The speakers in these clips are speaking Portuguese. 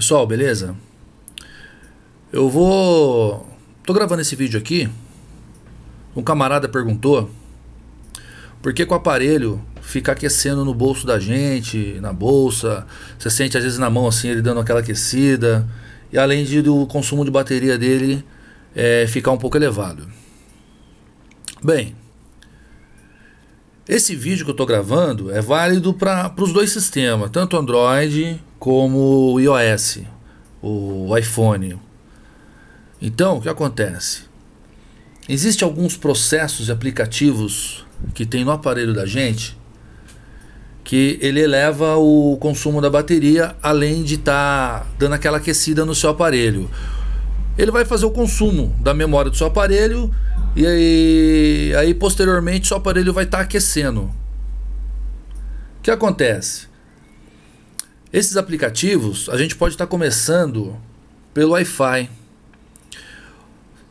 Pessoal, beleza? Eu vou. Tô gravando esse vídeo aqui. Um camarada perguntou por que, que o aparelho fica aquecendo no bolso da gente, na bolsa. Você sente às vezes na mão assim ele dando aquela aquecida. E além de do consumo de bateria dele é, ficar um pouco elevado. Bem, esse vídeo que eu estou gravando é válido para os dois sistemas, tanto Android como o iOS, o iPhone. Então, o que acontece? Existem alguns processos e aplicativos que tem no aparelho da gente que ele eleva o consumo da bateria, além de estar tá dando aquela aquecida no seu aparelho. Ele vai fazer o consumo da memória do seu aparelho e aí, aí posteriormente seu aparelho vai estar tá aquecendo. O que acontece? Esses aplicativos, a gente pode estar tá começando pelo Wi-Fi.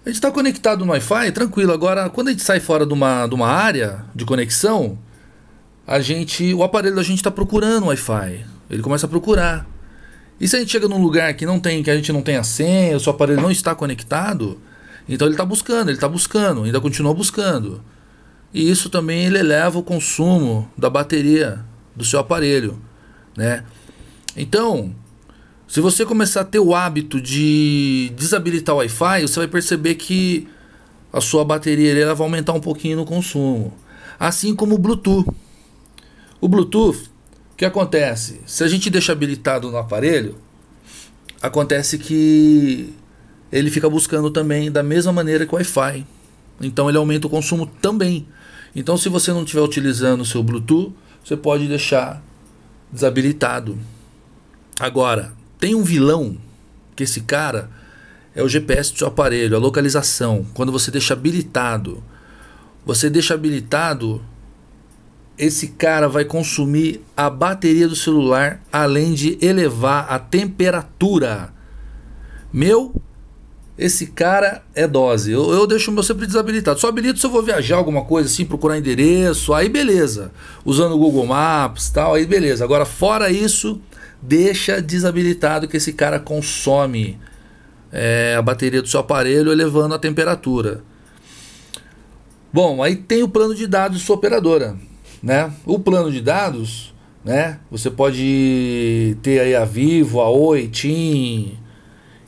A gente está conectado no Wi-Fi, tranquilo. Agora, quando a gente sai fora de uma, de uma área de conexão, a gente, o aparelho da gente está procurando o Wi-Fi. Ele começa a procurar. E se a gente chega num lugar que não tem, que a gente não tem a senha, o seu aparelho não está conectado, então ele está buscando, ele está buscando, ainda continua buscando. E isso também ele eleva o consumo da bateria do seu aparelho, né? Então, se você começar a ter o hábito de desabilitar o Wi-Fi, você vai perceber que a sua bateria ela vai aumentar um pouquinho no consumo. Assim como o Bluetooth. O Bluetooth, o que acontece? Se a gente deixa habilitado no aparelho, acontece que ele fica buscando também da mesma maneira que o Wi-Fi. Então ele aumenta o consumo também. Então se você não estiver utilizando o seu Bluetooth, você pode deixar desabilitado. Agora, tem um vilão que esse cara é o GPS do seu aparelho, a localização. Quando você deixa habilitado, você deixa habilitado, esse cara vai consumir a bateria do celular, além de elevar a temperatura. Meu, esse cara é dose. Eu, eu deixo o meu sempre desabilitado. Só habilito se eu vou viajar alguma coisa assim, procurar endereço, aí beleza. Usando o Google Maps tal, aí beleza. Agora, fora isso, deixa desabilitado que esse cara consome é, a bateria do seu aparelho, elevando a temperatura. Bom, aí tem o plano de dados de sua operadora, né? O plano de dados, né? Você pode ter aí a Vivo, a Oi, TIM.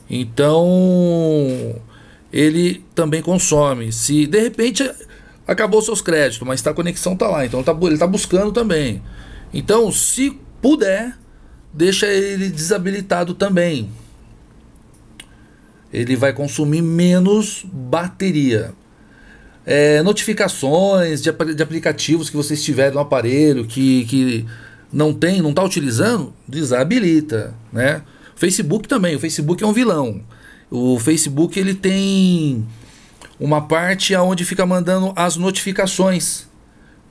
Então, ele também consome. Se de repente acabou seus créditos, mas está a conexão tá lá, então tá, ele tá buscando também. Então, se puder, deixa ele desabilitado também. Ele vai consumir menos bateria. É, notificações de, de, aplicativos que você estiver no aparelho que, que não tem, não está utilizando, desabilita, né? Facebook também, o Facebook é um vilão. O Facebook ele tem uma parte aonde fica mandando as notificações.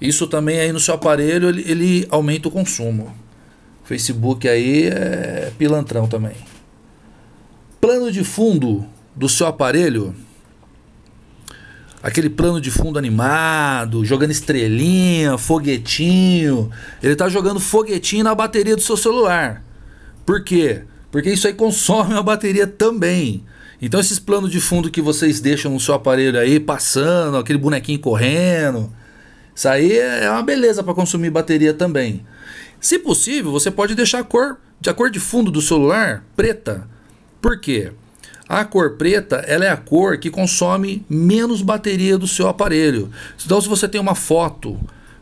Isso também aí no seu aparelho ele, ele aumenta o consumo. Facebook aí é pilantrão também. Plano de fundo do seu aparelho. Aquele plano de fundo animado, jogando estrelinha, foguetinho. Ele tá jogando foguetinho na bateria do seu celular. Por quê? Porque isso aí consome a bateria também. Então esses planos de fundo que vocês deixam no seu aparelho aí passando, aquele bonequinho correndo, isso aí é uma beleza para consumir bateria também. Se possível, você pode deixar a cor, a cor de fundo do celular preta. Por quê? A cor preta ela é a cor que consome menos bateria do seu aparelho. Então, se você tem uma foto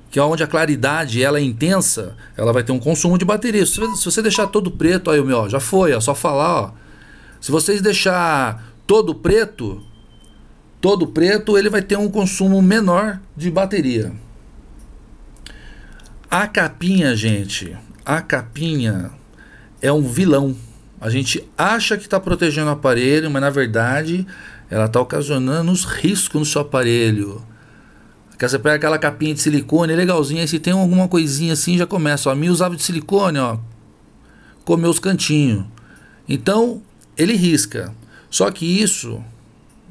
que é onde a claridade ela é intensa, ela vai ter um consumo de bateria. Se, se você deixar todo preto, aí o meu, já foi, é só falar, ó. Se vocês deixar todo preto, todo preto, ele vai ter um consumo menor de bateria. A capinha, gente, a capinha é um vilão. A gente acha que está protegendo o aparelho, mas na verdade ela está ocasionando uns riscos no seu aparelho. Quer você pega aquela capinha de silicone, é legalzinha, aí se tem alguma coisinha assim, já começa. Ó, a minha usava de silicone, ó, comeu os cantinhos. Então, ele risca. Só que isso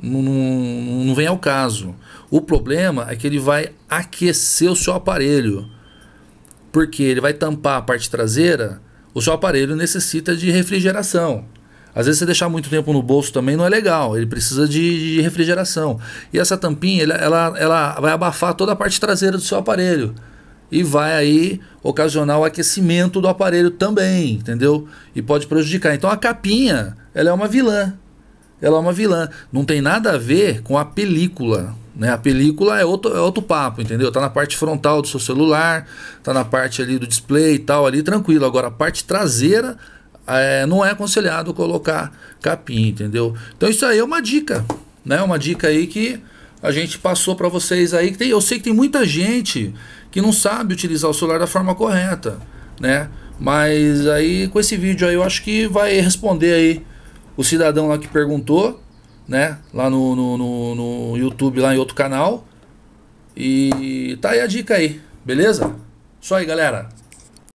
não, não, não vem ao caso. O problema é que ele vai aquecer o seu aparelho porque ele vai tampar a parte traseira, o seu aparelho necessita de refrigeração. Às vezes você deixar muito tempo no bolso também não é legal, ele precisa de, de refrigeração. E essa tampinha, ela, ela, ela vai abafar toda a parte traseira do seu aparelho e vai aí ocasionar o aquecimento do aparelho também, entendeu? E pode prejudicar. Então a capinha, ela é uma vilã. Ela é uma vilã. Não tem nada a ver com a película. Né? A película é outro, é outro papo, entendeu? Tá na parte frontal do seu celular, tá na parte ali do display e tal, ali tranquilo. Agora, a parte traseira é, não é aconselhado colocar capim, entendeu? Então isso aí é uma dica, né? Uma dica aí que a gente passou para vocês aí. Que tem, eu sei que tem muita gente que não sabe utilizar o celular da forma correta, né? Mas aí com esse vídeo aí eu acho que vai responder aí o cidadão lá que perguntou né? Lá no, no, no, no YouTube, lá em outro canal. E tá aí a dica aí, beleza? Só aí, galera.